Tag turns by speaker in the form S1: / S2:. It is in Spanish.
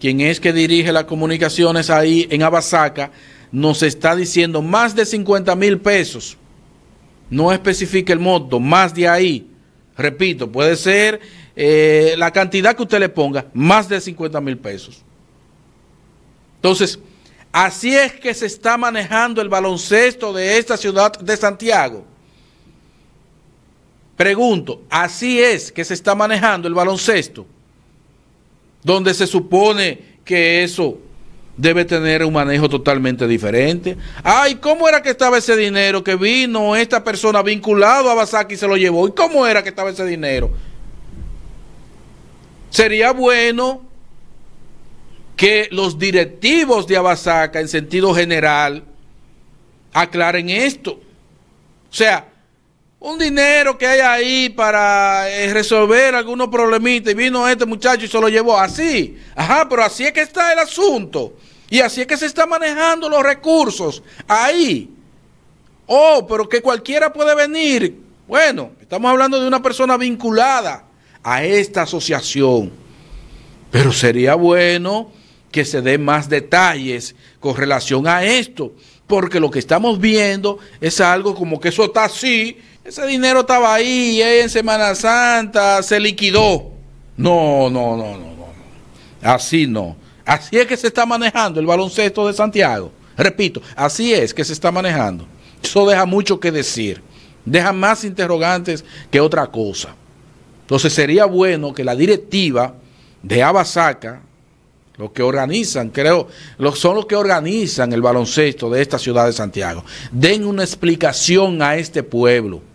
S1: quien es que dirige las comunicaciones ahí en Abasaca, nos está diciendo más de 50 mil pesos. No especifica el monto, más de ahí. Repito, puede ser eh, la cantidad que usted le ponga, más de 50 mil pesos. Entonces, así es que se está manejando el baloncesto de esta ciudad de Santiago. Pregunto, así es que se está manejando el baloncesto donde se supone que eso debe tener un manejo totalmente diferente. Ay, ¿cómo era que estaba ese dinero que vino esta persona vinculado a Basaki y se lo llevó? ¿Y cómo era que estaba ese dinero? Sería bueno que los directivos de Abasaca en sentido general aclaren esto. O sea, un dinero que hay ahí para eh, resolver algunos problemitas y vino este muchacho y se lo llevó así. Ajá, pero así es que está el asunto. Y así es que se está manejando los recursos ahí. Oh, pero que cualquiera puede venir. Bueno, estamos hablando de una persona vinculada a esta asociación. Pero sería bueno que se den más detalles con relación a esto, porque lo que estamos viendo es algo como que eso está así ese dinero estaba ahí y en Semana Santa se liquidó. No, no, no, no, no. Así no. Así es que se está manejando el baloncesto de Santiago. Repito, así es que se está manejando. Eso deja mucho que decir. Deja más interrogantes que otra cosa. Entonces sería bueno que la directiva de Abasaca, los que organizan, creo, los, son los que organizan el baloncesto de esta ciudad de Santiago, den una explicación a este pueblo